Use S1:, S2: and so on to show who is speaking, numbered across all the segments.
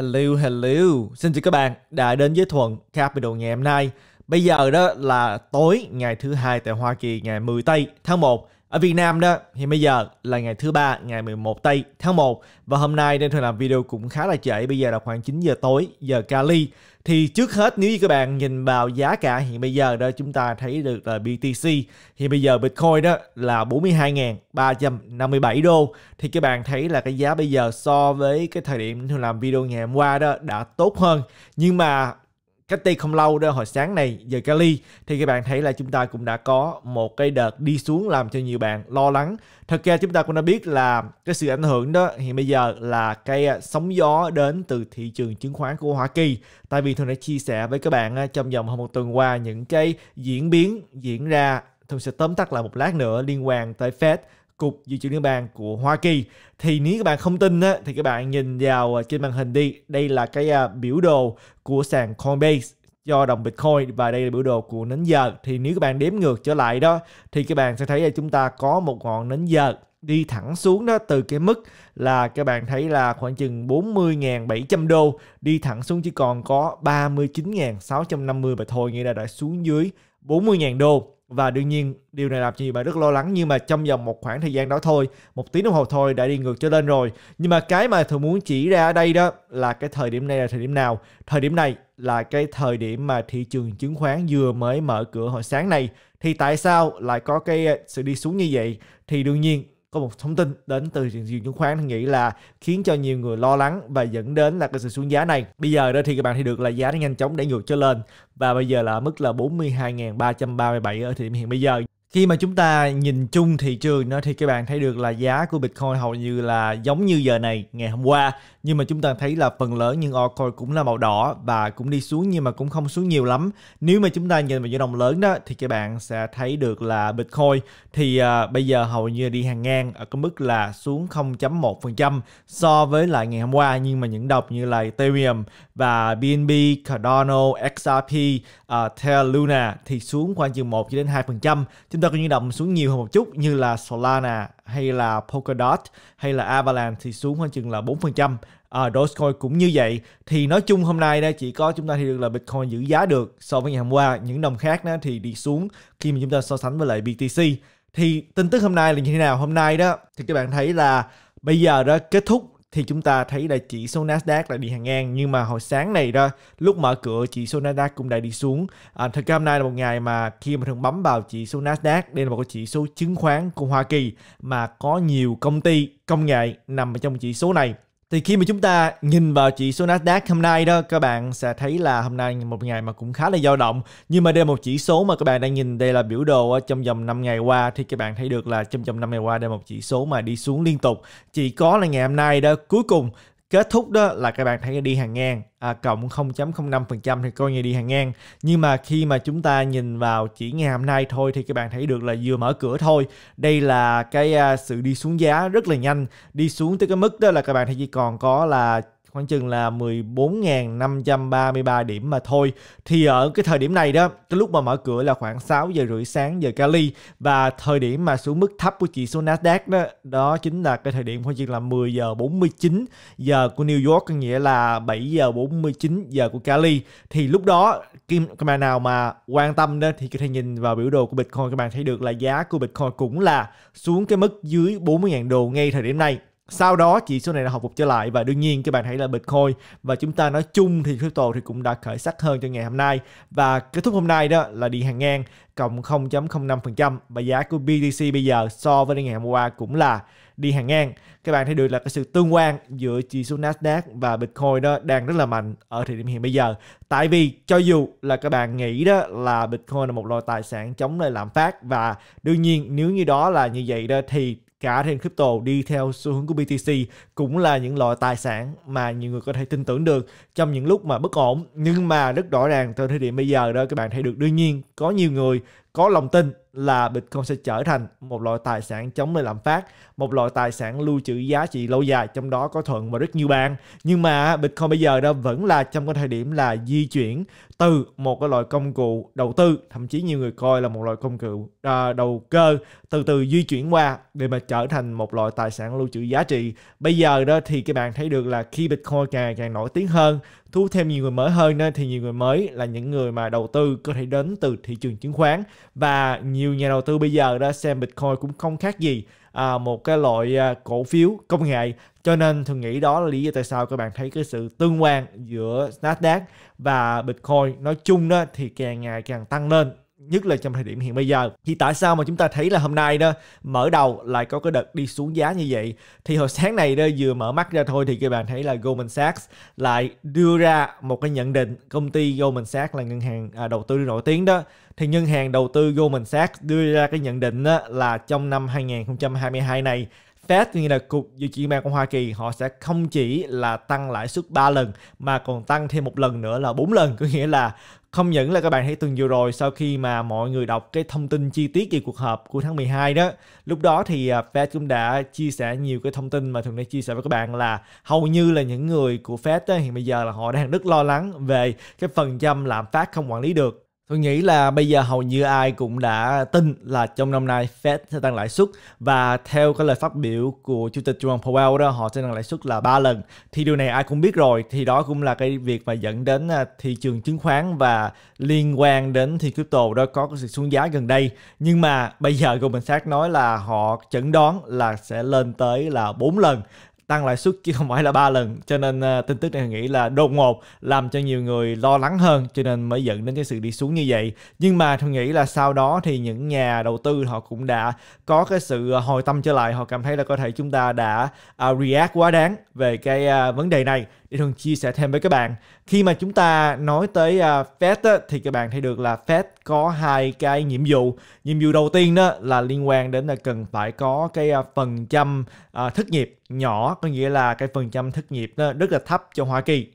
S1: Hello, hello. Xin chào các bạn đã đến với Thuận Capital ngày hôm nay. Bây giờ đó là tối ngày thứ hai tại Hoa Kỳ ngày 10 Tây tháng 1 ở Việt Nam đó thì bây giờ là ngày thứ ba ngày 11 tây tháng 1 và hôm nay nên thường làm video cũng khá là trễ bây giờ là khoảng 9 giờ tối giờ Cali thì trước hết nếu như các bạn nhìn vào giá cả hiện bây giờ đó chúng ta thấy được là BTC thì bây giờ Bitcoin đó là 42.357 đô thì các bạn thấy là cái giá bây giờ so với cái thời điểm thường làm video ngày hôm qua đó đã tốt hơn nhưng mà cách đây không lâu đó hồi sáng này giờ Cali thì các bạn thấy là chúng ta cũng đã có một cái đợt đi xuống làm cho nhiều bạn lo lắng. Thật ra chúng ta cũng đã biết là cái sự ảnh hưởng đó hiện bây giờ là cái à, sóng gió đến từ thị trường chứng khoán của Hoa Kỳ. Tại vì thường đã chia sẻ với các bạn à, trong vòng hơn một tuần qua những cái diễn biến diễn ra thường sẽ tóm tắt lại một lát nữa liên quan tới Fed Cục Dự trữ Liên bang của Hoa Kỳ. Thì nếu các bạn không tin á, thì các bạn nhìn vào à, trên màn hình đi. Đây là cái à, biểu đồ của sàn Coinbase cho đồng Bitcoin và đây là biểu đồ của nến giờ. Thì nếu các bạn đếm ngược trở lại đó thì các bạn sẽ thấy là chúng ta có một ngọn nến giờ đi thẳng xuống đó từ cái mức là các bạn thấy là khoảng chừng 40.700 đô đi thẳng xuống chỉ còn có 39.650 và thôi nghĩa là đã xuống dưới 40.000 đô và đương nhiên điều này làm cho nhiều bạn rất lo lắng nhưng mà trong vòng một khoảng thời gian đó thôi một tiếng đồng hồ thôi đã đi ngược trở lên rồi nhưng mà cái mà thường muốn chỉ ra ở đây đó là cái thời điểm này là thời điểm nào thời điểm này là cái thời điểm mà thị trường chứng khoán vừa mới mở cửa hồi sáng này thì tại sao lại có cái sự đi xuống như vậy thì đương nhiên có một thông tin đến từ thị trường chứng khoán nghĩ là khiến cho nhiều người lo lắng và dẫn đến là cái sự xuống giá này. Bây giờ đó thì các bạn thấy được là giá nó nhanh chóng để ngược trở lên và bây giờ là mức là 42.337 ở thời điểm hiện bây giờ khi mà chúng ta nhìn chung thị trường nó thì các bạn thấy được là giá của Bitcoin hầu như là giống như giờ này ngày hôm qua nhưng mà chúng ta thấy là phần lớn những altcoin cũng là màu đỏ và cũng đi xuống nhưng mà cũng không xuống nhiều lắm nếu mà chúng ta nhìn vào những đồng lớn đó thì các bạn sẽ thấy được là Bitcoin thì uh, bây giờ hầu như đi hàng ngang ở cái mức là xuống 0.1% so với lại ngày hôm qua nhưng mà những đồng như là Ethereum và BNB, Cardano, XRP, uh, à, Terra Luna thì xuống khoảng chừng 1 cho đến 2% cho chúng ta có những đồng xuống nhiều hơn một chút như là Solana hay là Polkadot hay là Avalanche thì xuống khoảng chừng là 4%. À, ờ, Dogecoin cũng như vậy. Thì nói chung hôm nay đó chỉ có chúng ta thì được là Bitcoin giữ giá được so với ngày hôm qua. Những đồng khác đó thì đi xuống khi mà chúng ta so sánh với lại BTC. Thì tin tức hôm nay là như thế nào? Hôm nay đó thì các bạn thấy là bây giờ đó kết thúc thì chúng ta thấy là chỉ số Nasdaq là đi hàng ngang nhưng mà hồi sáng này đó lúc mở cửa chỉ số Nasdaq cũng đã đi xuống à, thật ra hôm nay là một ngày mà khi mà thường bấm vào chỉ số Nasdaq đây là một cái chỉ số chứng khoán của Hoa Kỳ mà có nhiều công ty công nghệ nằm ở trong chỉ số này thì khi mà chúng ta nhìn vào chỉ số Nasdaq hôm nay đó, các bạn sẽ thấy là hôm nay một ngày mà cũng khá là dao động. Nhưng mà đây là một chỉ số mà các bạn đang nhìn đây là biểu đồ trong vòng 5 ngày qua thì các bạn thấy được là trong vòng 5 ngày qua đây là một chỉ số mà đi xuống liên tục. Chỉ có là ngày hôm nay đó cuối cùng kết thúc đó là các bạn thấy đi hàng ngang à, cộng 0.05% thì coi như đi hàng ngang nhưng mà khi mà chúng ta nhìn vào chỉ ngày hôm nay thôi thì các bạn thấy được là vừa mở cửa thôi đây là cái à, sự đi xuống giá rất là nhanh đi xuống tới cái mức đó là các bạn thấy chỉ còn có là khoảng chừng là 14.533 điểm mà thôi. Thì ở cái thời điểm này đó, cái lúc mà mở cửa là khoảng 6 giờ rưỡi sáng giờ Cali và thời điểm mà xuống mức thấp của chỉ số Nasdaq đó, đó chính là cái thời điểm khoảng chừng là 10 giờ 49 giờ của New York, có nghĩa là 7 giờ 49 giờ của Cali. Thì lúc đó các bạn nào mà quan tâm đó thì có thể nhìn vào biểu đồ của Bitcoin các bạn thấy được là giá của Bitcoin cũng là xuống cái mức dưới 40.000 đô ngay thời điểm này sau đó chỉ số này đã hồi phục trở lại và đương nhiên các bạn hãy là Bitcoin và chúng ta nói chung thì crypto thì cũng đã khởi sắc hơn cho ngày hôm nay và kết thúc hôm nay đó là đi hàng ngang cộng 0.05% và giá của BTC bây giờ so với ngày hôm qua cũng là đi hàng ngang. Các bạn thấy được là cái sự tương quan giữa chỉ số Nasdaq và Bitcoin đó đang rất là mạnh ở thời điểm hiện bây giờ. Tại vì cho dù là các bạn nghĩ đó là Bitcoin là một loại tài sản chống lại lạm phát và đương nhiên nếu như đó là như vậy đó thì cả trên crypto đi theo xu hướng của BTC cũng là những loại tài sản mà nhiều người có thể tin tưởng được trong những lúc mà bất ổn nhưng mà rất rõ ràng từ thời điểm bây giờ đó các bạn thấy được đương nhiên có nhiều người có lòng tin là Bitcoin sẽ trở thành một loại tài sản chống nơi lạm phát, một loại tài sản lưu trữ giá trị lâu dài, trong đó có Thuận và rất nhiều bạn. Nhưng mà Bitcoin bây giờ đó vẫn là trong cái thời điểm là di chuyển từ một cái loại công cụ đầu tư, thậm chí nhiều người coi là một loại công cụ à, đầu cơ, từ từ di chuyển qua để mà trở thành một loại tài sản lưu trữ giá trị. Bây giờ đó thì các bạn thấy được là khi Bitcoin càng càng nổi tiếng hơn thu thêm nhiều người mới hơn nên thì nhiều người mới là những người mà đầu tư có thể đến từ thị trường chứng khoán và nhiều nhà đầu tư bây giờ đã xem Bitcoin cũng không khác gì à, một cái loại à, cổ phiếu công nghệ cho nên thường nghĩ đó là lý do tại sao các bạn thấy cái sự tương quan giữa Nasdaq và Bitcoin nói chung đó thì càng ngày càng tăng lên nhất là trong thời điểm hiện bây giờ thì tại sao mà chúng ta thấy là hôm nay đó mở đầu lại có cái đợt đi xuống giá như vậy thì hồi sáng này đó vừa mở mắt ra thôi thì các bạn thấy là Goldman Sachs lại đưa ra một cái nhận định công ty Goldman Sachs là ngân hàng à, đầu tư nổi tiếng đó thì ngân hàng đầu tư Goldman Sachs đưa ra cái nhận định đó là trong năm 2022 này Fed như là cục dự trữ bang của Hoa Kỳ họ sẽ không chỉ là tăng lãi suất 3 lần mà còn tăng thêm một lần nữa là 4 lần có nghĩa là không những là các bạn thấy tuần vừa rồi sau khi mà mọi người đọc cái thông tin chi tiết về cuộc họp của tháng 12 đó, lúc đó thì à, Fed cũng đã chia sẻ nhiều cái thông tin mà thường đã chia sẻ với các bạn là hầu như là những người của Fed đó, hiện bây giờ là họ đang rất lo lắng về cái phần trăm lạm phát không quản lý được Tôi nghĩ là bây giờ hầu như ai cũng đã tin là trong năm nay Fed sẽ tăng lãi suất và theo cái lời phát biểu của Chủ tịch Jerome Powell đó họ sẽ tăng lãi suất là 3 lần. Thì điều này ai cũng biết rồi thì đó cũng là cái việc mà dẫn đến à, thị trường chứng khoán và liên quan đến thị crypto đó có sự xuống giá gần đây. Nhưng mà bây giờ Goldman Sachs nói là họ chẩn đoán là sẽ lên tới là 4 lần tăng lãi suất chứ không phải là ba lần cho nên uh, tin tức này nghĩ là đột ngột làm cho nhiều người lo lắng hơn cho nên mới dẫn đến cái sự đi xuống như vậy nhưng mà tôi nghĩ là sau đó thì những nhà đầu tư họ cũng đã có cái sự à, hồi tâm trở lại họ cảm thấy là có thể chúng ta đã uh, react quá đáng về cái uh, vấn đề này để thường chia sẻ thêm với các bạn khi mà chúng ta nói tới uh, Fed á, thì các bạn thấy được là Fed có hai cái nhiệm vụ nhiệm vụ đầu tiên đó là liên quan đến là cần phải có cái uh, phần trăm uh, thất nghiệp nhỏ có nghĩa là cái phần trăm thất nghiệp đó rất là thấp cho Hoa Kỳ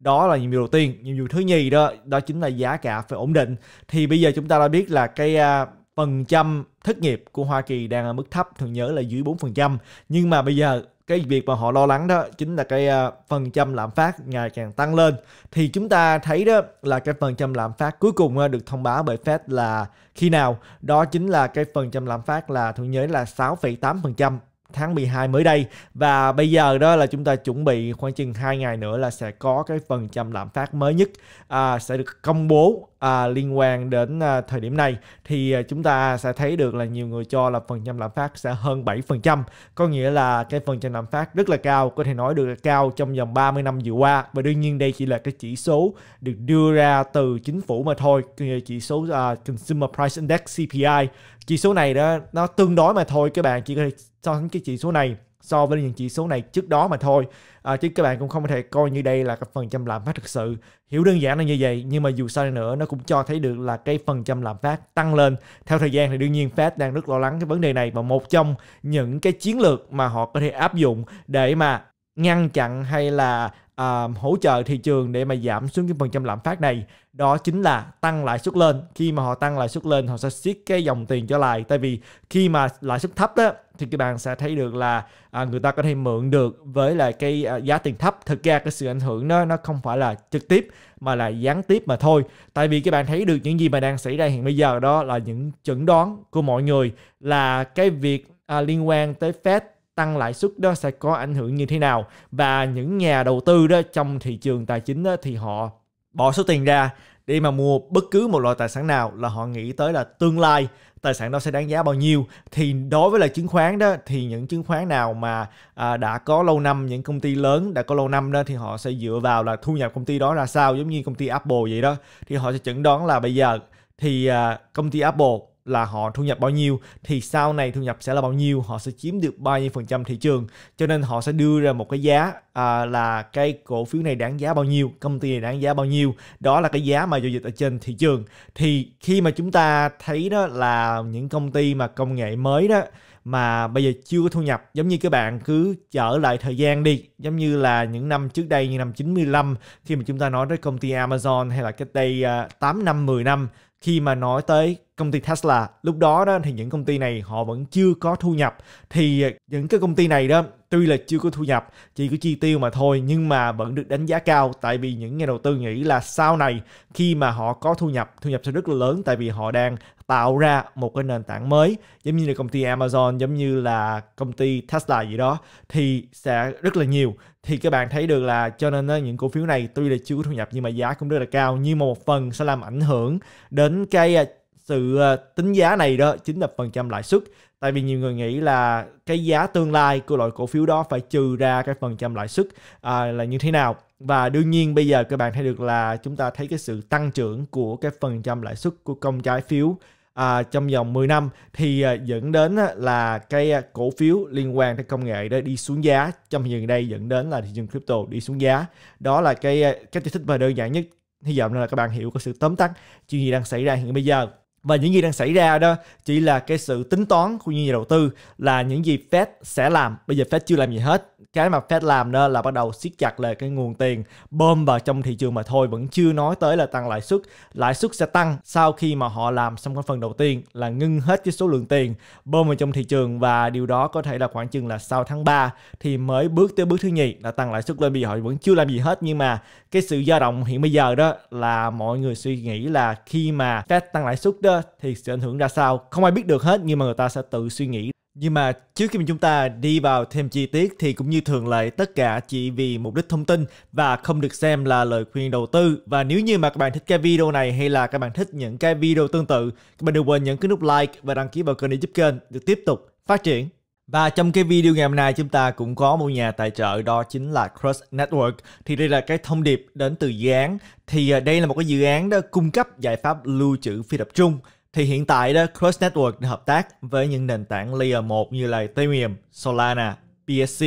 S1: đó là nhiệm vụ đầu tiên nhiệm vụ thứ nhì đó đó chính là giá cả phải ổn định thì bây giờ chúng ta đã biết là cái uh, phần trăm thất nghiệp của Hoa Kỳ đang ở mức thấp thường nhớ là dưới 4% nhưng mà bây giờ cái việc mà họ lo lắng đó chính là cái à, phần trăm lạm phát ngày càng tăng lên thì chúng ta thấy đó là cái phần trăm lạm phát cuối cùng à, được thông báo bởi Fed là khi nào đó chính là cái phần trăm lạm phát là tôi nhớ là 6,8% tháng 12 mới đây và bây giờ đó là chúng ta chuẩn bị khoảng chừng 2 ngày nữa là sẽ có cái phần trăm lạm phát mới nhất à, sẽ được công bố à, liên quan đến à, thời điểm này thì à, chúng ta sẽ thấy được là nhiều người cho là phần trăm lạm phát sẽ hơn 7%, có nghĩa là cái phần trăm lạm phát rất là cao, có thể nói được là cao trong vòng 30 năm vừa qua và đương nhiên đây chỉ là cái chỉ số được đưa ra từ chính phủ mà thôi, chỉ số à, Consumer Price Index CPI chỉ số này đó nó tương đối mà thôi các bạn chỉ có thể so sánh cái chỉ số này so với những chỉ số này trước đó mà thôi à, chứ các bạn cũng không thể coi như đây là cái phần trăm lạm phát thực sự hiểu đơn giản là như vậy nhưng mà dù sao nữa nó cũng cho thấy được là cái phần trăm lạm phát tăng lên theo thời gian thì đương nhiên Fed đang rất lo lắng cái vấn đề này và một trong những cái chiến lược mà họ có thể áp dụng để mà ngăn chặn hay là à, hỗ trợ thị trường để mà giảm xuống cái phần trăm lạm phát này đó chính là tăng lãi suất lên khi mà họ tăng lãi suất lên họ sẽ siết cái dòng tiền trở lại tại vì khi mà lãi suất thấp đó thì các bạn sẽ thấy được là à, người ta có thể mượn được với lại cái à, giá tiền thấp thực ra cái sự ảnh hưởng nó nó không phải là trực tiếp mà là gián tiếp mà thôi tại vì các bạn thấy được những gì mà đang xảy ra hiện bây giờ đó là những chẩn đoán của mọi người là cái việc à, liên quan tới Fed tăng lãi suất đó sẽ có ảnh hưởng như thế nào và những nhà đầu tư đó trong thị trường tài chính đó, thì họ bỏ số tiền ra để mà mua bất cứ một loại tài sản nào là họ nghĩ tới là tương lai tài sản đó sẽ đáng giá bao nhiêu thì đối với là chứng khoán đó thì những chứng khoán nào mà à, đã có lâu năm những công ty lớn đã có lâu năm đó thì họ sẽ dựa vào là thu nhập công ty đó ra sao giống như công ty Apple vậy đó thì họ sẽ chẩn đoán là bây giờ thì à, công ty Apple là họ thu nhập bao nhiêu thì sau này thu nhập sẽ là bao nhiêu họ sẽ chiếm được bao nhiêu phần trăm thị trường cho nên họ sẽ đưa ra một cái giá à, là cái cổ phiếu này đáng giá bao nhiêu công ty này đáng giá bao nhiêu đó là cái giá mà giao dịch ở trên thị trường thì khi mà chúng ta thấy đó là những công ty mà công nghệ mới đó mà bây giờ chưa có thu nhập giống như các bạn cứ trở lại thời gian đi giống như là những năm trước đây như năm 95 khi mà chúng ta nói tới công ty Amazon hay là cách đây 8 à, năm 10 năm khi mà nói tới công ty Tesla lúc đó đó thì những công ty này họ vẫn chưa có thu nhập thì ờ, những cái công ty này đó tuy là chưa có thu nhập chỉ có chi tiêu mà thôi nhưng mà vẫn được đánh giá cao tại vì những nhà đầu tư nghĩ là sau này khi mà họ có thu nhập thu nhập sẽ rất là lớn tại vì họ đang tạo ra một cái nền tảng mới giống như là công ty Amazon giống như là công ty Tesla gì đó thì sẽ rất là nhiều thì các bạn thấy được là cho nên những cổ phiếu này tuy là chưa có thu nhập nhưng mà giá cũng rất là cao nhưng mà một phần sẽ làm ảnh hưởng đến cái à, sự ờ, tính giá này đó chính là phần trăm lãi suất tại vì nhiều người nghĩ là cái giá tương lai của loại cổ phiếu đó phải trừ ra cái phần trăm lãi suất à, là như thế nào và đương nhiên bây giờ các bạn thấy được là chúng ta thấy cái sự tăng trưởng của cái phần trăm lãi suất của công trái phiếu à, trong vòng 10 năm thì ờ, dẫn đến là cái ờ, cổ phiếu liên quan tới công nghệ đó đi xuống giá trong hiện đây dẫn đến là thị trường crypto đi xuống giá đó là cái à, cách giải thích và đơn giản nhất hy vọng là các bạn hiểu cái sự tóm tắt chuyện gì đang xảy ra hiện bây giờ và những gì đang xảy ra đó chỉ là cái sự tính toán của những nhà đầu tư là những gì Fed sẽ làm. Bây giờ Fed chưa làm gì hết. Cái mà Fed làm đó là bắt đầu siết chặt lại cái nguồn tiền bơm vào trong thị trường mà thôi vẫn chưa nói tới là tăng lãi suất. Lãi suất sẽ tăng sau khi mà họ làm xong cái phần đầu tiên là ngưng hết cái số lượng tiền bơm vào trong thị trường và điều đó có thể là khoảng chừng là sau tháng 3 thì mới bước tới bước thứ nhì là tăng lãi suất lên. vì họ vẫn chưa làm gì hết nhưng mà cái sự dao động hiện bây giờ đó là mọi người suy nghĩ là khi mà Fed tăng lãi suất đó thì sẽ ảnh hưởng ra sao không ai biết được hết nhưng mà người ta sẽ tự suy nghĩ nhưng mà trước khi mà chúng ta đi vào thêm chi tiết thì cũng như thường lệ tất cả chỉ vì mục đích thông tin và không được xem là lời khuyên đầu tư. Và nếu như mà các bạn thích cái video này hay là các bạn thích những cái video tương tự, các bạn đừng quên nhấn cái nút like và đăng ký vào kênh để giúp kênh được tiếp tục phát triển. Và trong cái video ngày hôm nay chúng ta cũng có một nhà tài trợ đó chính là Cross Network. Thì đây là cái thông điệp đến từ dự án. Thì à, đây là một cái dự án đó cung cấp giải pháp lưu trữ phi tập trung. Thì hiện tại đó Cross Network hợp tác với những nền tảng layer 1 như là Ethereum, Solana, BSC,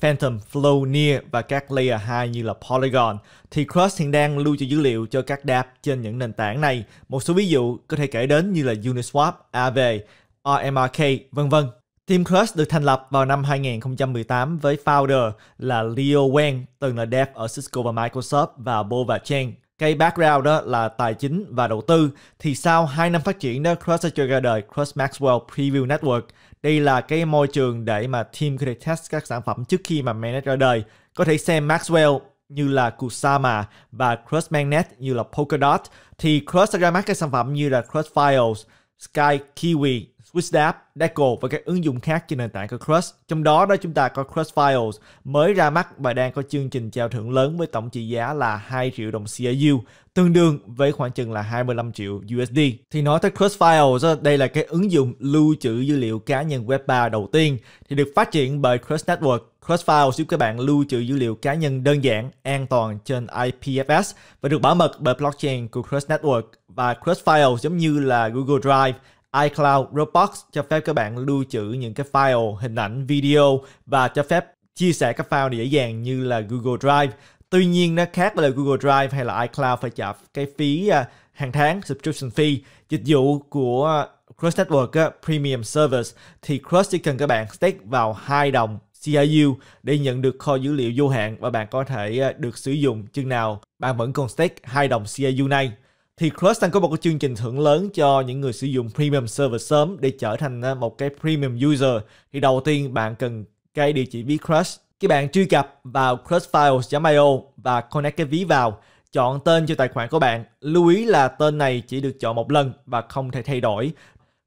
S1: Phantom, Flow, Near và các layer 2 như là Polygon. Thì Cross hiện đang lưu trữ dữ liệu cho các dApp trên những nền tảng này. Một số ví dụ có thể kể đến như là Uniswap, Aave, RMRK, vân vân. Team Crush được thành lập vào năm 2018 với founder là Leo Wang, từng là dev ở Cisco và Microsoft và Bo và Chang. Cái background đó là tài chính và đầu tư. Thì sau 2 năm phát triển đó, Crush cho ra đời Crush Maxwell Preview Network. Đây là cái môi trường để mà team có thể test các sản phẩm trước khi mà Manet ra đời. Có thể xem Maxwell như là Kusama và Crush Magnet như là Polkadot. Thì Crush ra mắt các sản phẩm như là Crush Files, Sky Kiwi, WhatsApp, Deco và các ứng dụng khác trên nền tảng của Crush. Trong đó đó chúng ta có Crush Files mới ra mắt và đang có chương trình trao thưởng lớn với tổng trị giá là 2 triệu đồng CAU tương đương với khoảng chừng là 25 triệu USD. Thì nói tới Crush Files, đây là cái ứng dụng lưu trữ dữ liệu cá nhân web 3 đầu tiên thì được phát triển bởi Crush Network Crush Files giúp các bạn lưu trữ dữ liệu cá nhân đơn giản, an toàn trên IPFS và được bảo mật bởi blockchain của Crush Network và Crush Files giống như là Google Drive iCloud, Dropbox cho phép các bạn lưu trữ những cái file, hình ảnh, video và cho phép chia sẻ các file dễ dàng như là Google Drive. Tuy nhiên nó khác với là Google Drive hay là iCloud phải trả cái phí à, hàng tháng subscription fee. Dịch vụ của Cross Network Premium Service thì Cross chỉ cần các bạn stake vào hai đồng CIU để nhận được kho dữ liệu vô hạn và bạn có thể à, được sử dụng chừng nào bạn vẫn còn stake hai đồng CIU này thì Crush đang có một cái chương trình thưởng lớn cho những người sử dụng Premium Server sớm để trở thành à, một cái Premium User. Thì đầu tiên bạn cần cái địa chỉ ví Crush. Các bạn truy cập vào crushfiles.io và connect cái ví vào. Chọn tên cho tài khoản của bạn. Lưu ý là tên này chỉ được chọn một lần và không thể thay đổi.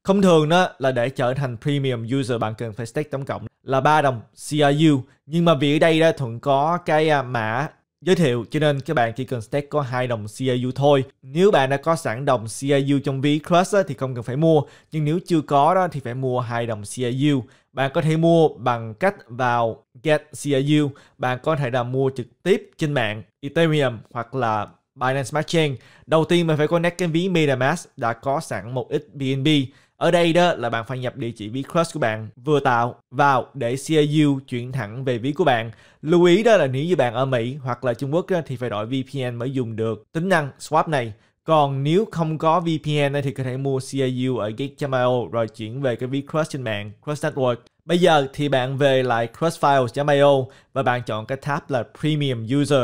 S1: Thông thường đó là để trở thành Premium User bạn cần phải stake tổng cộng là 3 đồng CRU. Nhưng mà vì ở đây đó Thuận có cái à, mã giới thiệu cho nên các bạn chỉ cần stack có hai đồng CAU thôi nếu bạn đã có sẵn đồng CAU trong ví Plus thì không cần phải mua nhưng nếu chưa có đó thì phải mua hai đồng CAU bạn có thể mua bằng cách vào get CAU bạn có thể là mua trực tiếp trên mạng Ethereum hoặc là Binance Smart Chain đầu tiên mình phải connect cái ví MetaMask đã có sẵn một ít BNB ở đây đó là bạn phải nhập địa chỉ ví Crush của bạn vừa tạo vào để CAU chuyển thẳng về ví của bạn. Lưu ý đó là nếu như bạn ở Mỹ hoặc là Trung Quốc thì phải đổi VPN mới dùng được tính năng swap này. Còn nếu không có VPN thì có thể mua CAU ở Gate.io rồi chuyển về cái ví Crush trên mạng, Crush Network. Bây giờ thì bạn về lại crushfiles.io và bạn chọn cái tab là Premium User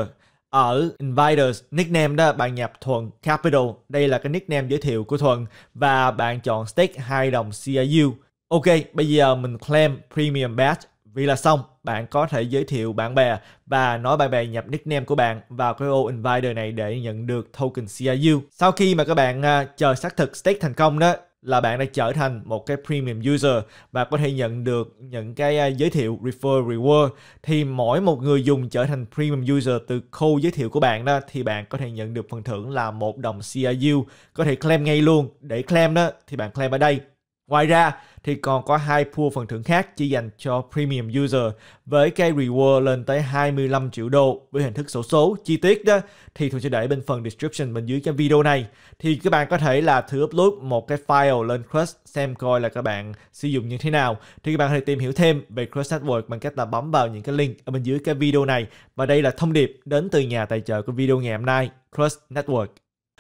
S1: ở Inviter's nickname đó bạn nhập Thuận Capital. Đây là cái nickname giới thiệu của Thuận và bạn chọn stake 2 đồng CIU. Ok, bây giờ mình claim Premium Badge vì là xong bạn có thể giới thiệu bạn bè và nói bạn bè nhập nickname của bạn vào cái ô Inviter này để nhận được token CIU. Sau khi mà các bạn uh, chờ xác thực stake thành công đó là bạn đã trở thành một cái premium user và có thể nhận được những cái à, giới thiệu refer reward thì mỗi một người dùng trở thành premium user từ khâu giới thiệu của bạn đó thì bạn có thể nhận được phần thưởng là một đồng CIU có thể claim ngay luôn để claim đó thì bạn claim ở đây Ngoài ra thì còn có hai pool phần thưởng khác chỉ dành cho premium user với cái reward lên tới 25 triệu đô với hình thức sổ số, số. Chi tiết đó thì tôi sẽ để bên phần description bên dưới cái video này. Thì các bạn có thể là thử upload một cái file lên Crust xem coi là các bạn sử dụng như thế nào. Thì các bạn có thể tìm hiểu thêm về Crust Network bằng cách là bấm vào những cái link ở bên dưới cái video này. Và đây là thông điệp đến từ nhà tài trợ của video ngày hôm nay, Crust Network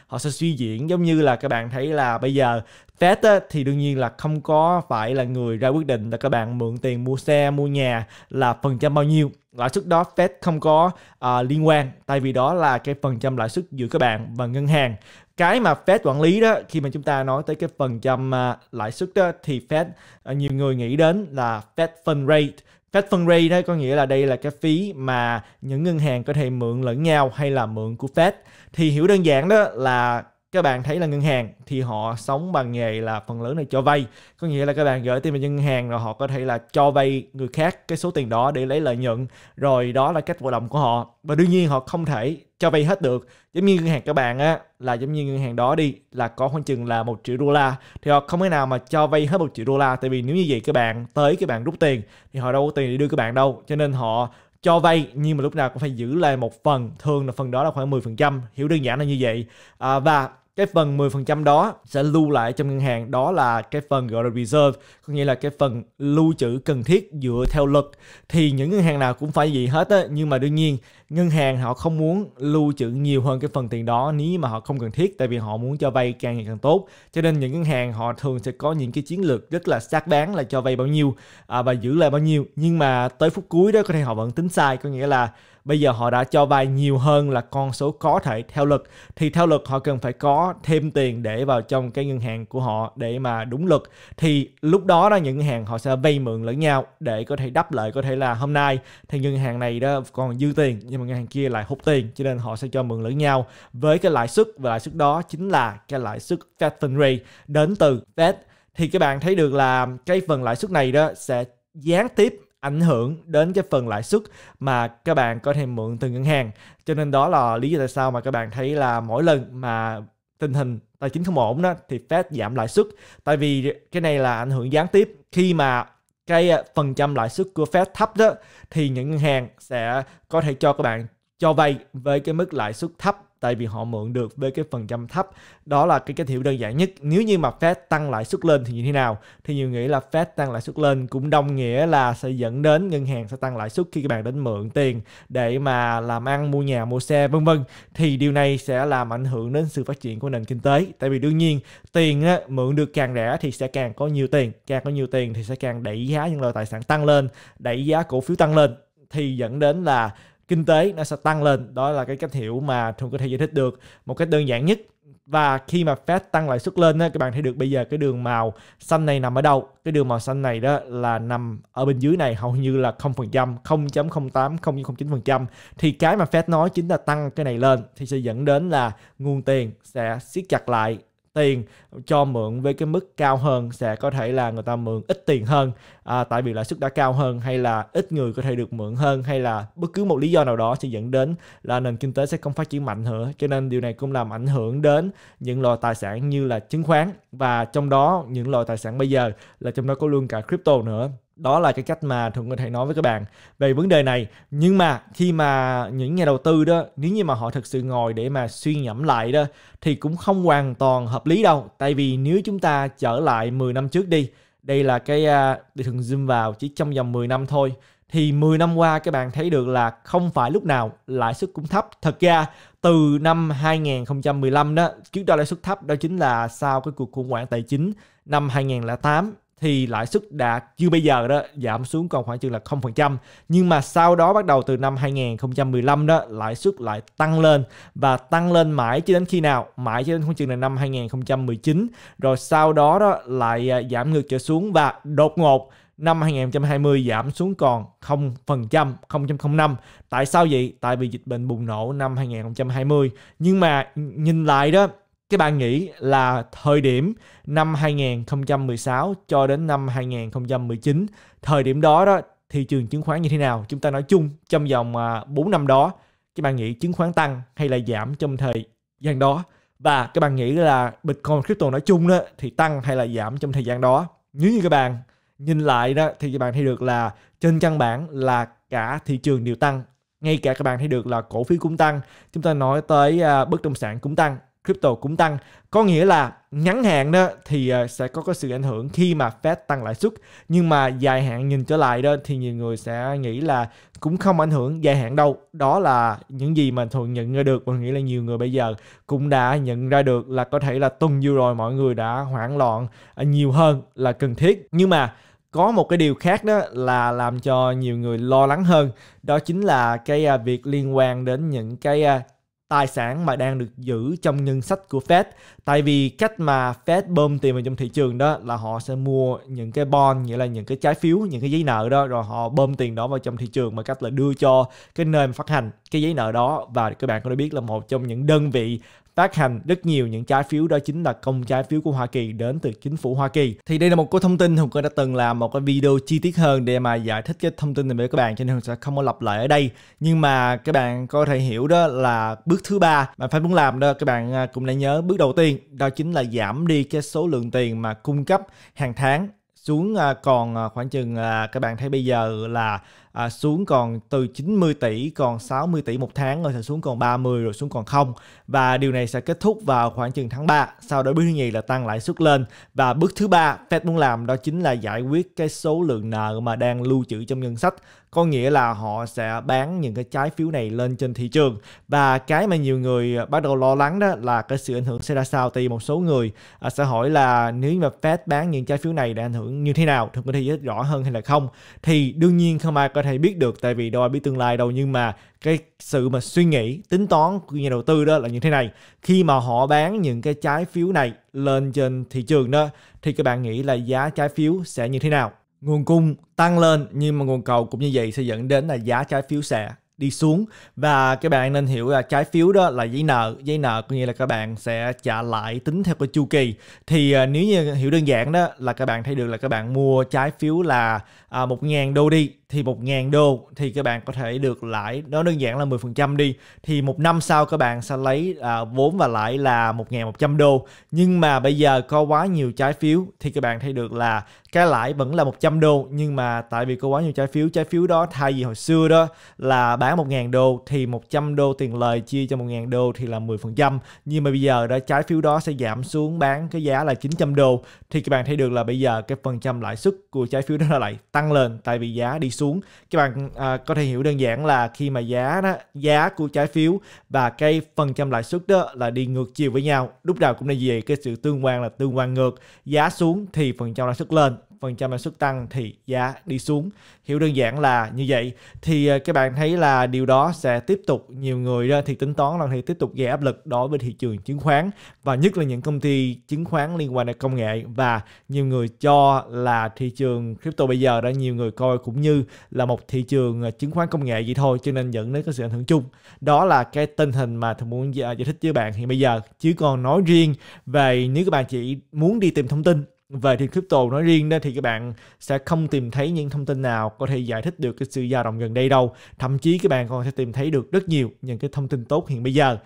S1: họ sẽ suy diễn giống như là các bạn thấy là bây giờ Fed á, thì đương nhiên là không có phải là người ra quyết định là các bạn mượn tiền mua xe, mua nhà là phần trăm bao nhiêu. Lãi suất đó Fed không có uh, liên quan tại vì đó là cái phần trăm lãi suất giữa các bạn và ngân hàng. Cái mà Fed quản lý đó khi mà chúng ta nói tới cái phần trăm uh, lãi suất đó thì Fed uh, nhiều người nghĩ đến là Fed fund rate Fed Fund Rate đó có nghĩa là đây là cái phí mà những ngân hàng có thể mượn lẫn nhau hay là mượn của Fed. Thì hiểu đơn giản đó là các bạn thấy là ngân hàng thì họ sống bằng nghề là phần lớn là cho vay có nghĩa là các bạn gửi tiền vào ngân hàng rồi họ có thể là cho vay người khác cái số tiền đó để lấy lợi nhuận rồi đó là cách hoạt động của họ và đương nhiên họ không thể cho vay hết được giống như ngân hàng các bạn á là giống như ngân hàng đó đi là có khoảng chừng là một triệu đô la thì họ không thể nào mà cho vay hết một triệu đô la tại vì nếu như vậy các bạn tới các bạn rút tiền thì họ đâu có tiền để đưa các bạn đâu cho nên họ cho vay nhưng mà lúc nào cũng phải giữ lại một phần thường là phần đó là khoảng 10% hiểu đơn giản là như vậy à, và cái phần 10% đó sẽ lưu lại trong ngân hàng đó là cái phần gọi là reserve có nghĩa là cái phần lưu trữ cần thiết dựa theo luật thì những ngân hàng nào cũng phải gì hết á nhưng mà đương nhiên ngân hàng họ không muốn lưu trữ nhiều hơn cái phần tiền đó nếu mà họ không cần thiết tại vì họ muốn cho vay càng ngày càng tốt cho nên những ngân hàng họ thường sẽ có những cái chiến lược rất là sát đáng là cho vay bao nhiêu à, và giữ lại bao nhiêu nhưng mà tới phút cuối đó có thể họ vẫn tính sai có nghĩa là bây giờ họ đã cho vay nhiều hơn là con số có thể theo luật thì theo luật họ cần phải có thêm tiền để vào trong cái ngân hàng của họ để mà đúng luật thì lúc đó đó những ngân hàng họ sẽ vay mượn lẫn nhau để có thể đắp lợi có thể là hôm nay thì ngân hàng này đó còn dư tiền nhưng mà ngân hàng kia lại hút tiền cho nên họ sẽ cho mượn lẫn nhau với cái lãi suất và lãi suất đó chính là cái lãi suất Fed Fund Rate đến từ Fed thì các bạn thấy được là cái phần lãi suất này đó sẽ gián tiếp ảnh hưởng đến cái phần lãi suất mà các bạn có thể mượn từ ngân hàng cho nên đó là lý do tại sao mà các bạn thấy là mỗi lần mà tình hình tài chính không ổn đó thì Fed giảm lãi suất tại vì cái này là ảnh hưởng gián tiếp khi mà cái ờ, phần trăm lãi suất của Fed thấp đó thì những ngân hàng sẽ có thể cho các bạn cho vay với cái mức lãi suất thấp tại vì họ mượn được với cái phần trăm thấp đó là cái cái thiệu đơn giản nhất nếu như mà Fed tăng lãi suất lên thì như thế nào thì nhiều nghĩ là Fed tăng lãi suất lên cũng đồng nghĩa là sẽ dẫn đến ngân hàng sẽ tăng lãi suất khi các bạn đến mượn tiền để mà làm ăn mua nhà mua xe vân vân thì điều này sẽ làm ảnh hưởng đến sự phát triển của nền kinh tế tại vì đương nhiên tiền á, mượn được càng rẻ thì sẽ càng có nhiều tiền càng có nhiều tiền thì sẽ càng đẩy giá những loại tài sản tăng lên đẩy giá cổ phiếu tăng lên thì dẫn đến là kinh tế nó sẽ tăng lên đó là cái cách hiểu mà thường có thể giải thích được một cách đơn giản nhất và khi mà Fed tăng lãi suất lên á, các bạn thấy được bây giờ cái đường màu xanh này nằm ở đâu cái đường màu xanh này đó là nằm ở bên dưới này hầu như là 0% 0.08 0.09% thì cái mà Fed nói chính là tăng cái này lên thì sẽ dẫn đến là nguồn tiền sẽ siết chặt lại tiền cho mượn với cái mức cao hơn sẽ có thể là người ta mượn ít tiền hơn à, tại vì lãi suất đã cao hơn hay là ít người có thể được mượn hơn hay là bất cứ một lý do nào đó sẽ dẫn đến là nền kinh tế sẽ không phát triển mạnh nữa cho nên điều này cũng làm ảnh hưởng đến những loại tài sản như là chứng khoán và trong đó những loại tài sản bây giờ là trong đó có luôn cả crypto nữa đó là cái cách mà thường có thể nói với các bạn về vấn đề này nhưng mà khi mà những nhà đầu tư đó nếu như mà họ thực sự ngồi để mà suy ngẫm lại đó thì cũng không hoàn toàn hợp lý đâu tại vì nếu chúng ta trở lại 10 năm trước đi đây là cái à, để thường zoom vào chỉ trong vòng 10 năm thôi thì 10 năm qua các bạn thấy được là không phải lúc nào lãi suất cũng thấp. Thật ra từ năm 2015 đó, trước đó lãi suất thấp đó chính là sau cái cuộc khủng hoảng tài chính năm 2008 thì lãi suất đã như bây giờ đó giảm xuống còn khoảng chừng là 0%. Nhưng mà sau đó bắt đầu từ năm 2015 đó lãi suất lại tăng lên và tăng lên mãi cho đến khi nào? Mãi cho đến khoảng chừng là năm 2019 rồi sau đó đó lại à, giảm ngược trở xuống và đột ngột năm 2020 giảm xuống còn 0%, 0.05. Tại sao vậy? Tại vì dịch bệnh bùng nổ năm 2020. Nhưng mà nhìn lại đó, các bạn nghĩ là thời điểm năm 2016 cho đến năm 2019, thời điểm đó đó thị trường chứng khoán như thế nào? Chúng ta nói chung trong vòng 4 à, năm đó, các bạn nghĩ chứng khoán tăng hay là giảm trong thời gian đó? Và các bạn nghĩ là Bitcoin crypto nói chung đó thì tăng hay là giảm trong thời gian đó? Nếu như các bạn nhìn lại đó thì các bạn thấy được là trên căn bản là cả thị trường đều tăng ngay cả các bạn thấy được là cổ phiếu cũng tăng chúng ta nói tới à, bất động sản cũng tăng crypto cũng tăng. Có nghĩa là ngắn hạn đó thì ờ, sẽ có cái sự ảnh hưởng khi mà Fed tăng lãi suất. Nhưng mà dài hạn nhìn trở lại đó thì nhiều người sẽ nghĩ là cũng không ảnh hưởng dài hạn đâu. Đó là những gì mà thường nhận ra được. và nghĩ là nhiều người bây giờ cũng đã nhận ra được là có thể là tuần vừa rồi mọi người đã hoảng loạn ờ, nhiều hơn là cần thiết. Nhưng mà có một cái điều khác đó là làm cho nhiều người lo lắng hơn đó chính là cái ờ, việc liên quan đến những cái tài sản mà đang được giữ trong ngân sách của Fed. Tại vì cách mà Fed bơm tiền vào trong thị trường đó là họ sẽ mua những cái bond, nghĩa là những cái trái phiếu, những cái giấy nợ đó rồi họ bơm tiền đó vào trong thị trường bằng cách là đưa cho cái nơi mà phát hành cái giấy nợ đó và các bạn có thể biết là một trong những đơn vị tác hành rất nhiều những trái phiếu đó chính là công trái phiếu của Hoa Kỳ đến từ chính phủ Hoa Kỳ. Thì đây là một cái thông tin Hùng Cơ đã từng làm một cái video chi tiết hơn để mà giải thích cái thông tin này với các bạn cho nên Hùng sẽ không có lặp lại ở đây. Nhưng mà các bạn có thể hiểu đó là bước thứ ba mà phải muốn làm đó các bạn à, cũng nên nhớ bước đầu tiên đó chính là giảm đi cái số lượng tiền mà cung cấp hàng tháng xuống à, còn à, khoảng chừng các bạn thấy bây giờ là à, xuống còn từ 90 tỷ còn 60 tỷ một tháng rồi sẽ xuống còn 30 rồi xuống còn không và điều này sẽ kết thúc vào khoảng chừng tháng 3 sau đó bước thứ nhì là tăng lãi suất lên và bước thứ ba Fed muốn làm đó chính là giải quyết cái số lượng nợ mà đang lưu trữ trong ngân sách có nghĩa là họ sẽ bán những cái trái phiếu này lên trên thị trường và cái mà nhiều người bắt đầu lo lắng đó là cái sự ảnh hưởng sẽ ra sao tại một số người à, sẽ hỏi là nếu mà Fed bán những trái phiếu này để ảnh hưởng như thế nào thực có thể rõ hơn hay là không thì đương nhiên không ai có thể biết được tại vì đâu ai biết tương lai đâu nhưng mà cái sự mà suy nghĩ tính toán của nhà đầu tư đó là như thế này khi mà họ bán những cái trái phiếu này lên trên thị trường đó thì các bạn nghĩ là giá trái phiếu sẽ như thế nào nguồn cung tăng lên nhưng mà nguồn cầu cũng như vậy sẽ dẫn đến là giá trái phiếu sẽ đi xuống và các bạn nên hiểu là trái phiếu đó là giấy nợ giấy nợ có nghĩa là các bạn sẽ trả lại tính theo cái chu kỳ thì uh, nếu như hiểu đơn giản đó là các bạn thấy được là các bạn mua trái phiếu là uh, à, 1.000 đô đi thì 1.000 đô thì các bạn có thể được lãi nó đơn giản là 10% đi thì một năm sau các bạn sẽ lấy à, vốn và lãi là 1.100 đô nhưng mà bây giờ có quá nhiều trái phiếu thì các bạn thấy được là cái lãi vẫn là 100 đô nhưng mà tại vì có quá nhiều trái phiếu trái phiếu đó thay vì hồi xưa đó là bán 1.000 đô thì 100 đô tiền lời chia cho 1.000 đô thì là 10% nhưng mà bây giờ đó trái phiếu đó sẽ giảm xuống bán cái giá là 900 đô thì các bạn thấy được là bây giờ cái phần trăm lãi suất của trái phiếu đó là lại tăng lên tại vì giá đi xuống các bạn à, có thể hiểu đơn giản là khi mà giá đó giá của trái phiếu và cái phần trăm lãi suất đó là đi ngược chiều với nhau lúc nào cũng là gì cái sự tương quan là tương quan ngược giá xuống thì phần trăm lãi suất lên 5% lãi suất tăng thì giá đi xuống. Hiểu đơn giản là như vậy. Thì ờ, các bạn thấy là điều đó sẽ tiếp tục nhiều người đó thì tính toán rằng thì tiếp tục gây áp lực đối với thị trường chứng khoán và nhất là những công ty chứng khoán liên quan đến công nghệ và nhiều người cho là thị trường crypto bây giờ đã nhiều người coi cũng như là một thị trường ờ, chứng khoán công nghệ vậy thôi cho nên dẫn đến cái sự ảnh hưởng chung. Đó là cái tình hình mà tôi muốn giải thích với bạn hiện bây giờ chứ còn nói riêng về nếu các bạn chỉ muốn đi tìm thông tin về thì crypto nói riêng đó thì các bạn sẽ không tìm thấy những thông tin nào có thể giải thích được cái sự dao động gần đây đâu thậm chí các bạn còn sẽ tìm thấy được rất nhiều những cái thông tin tốt hiện bây giờ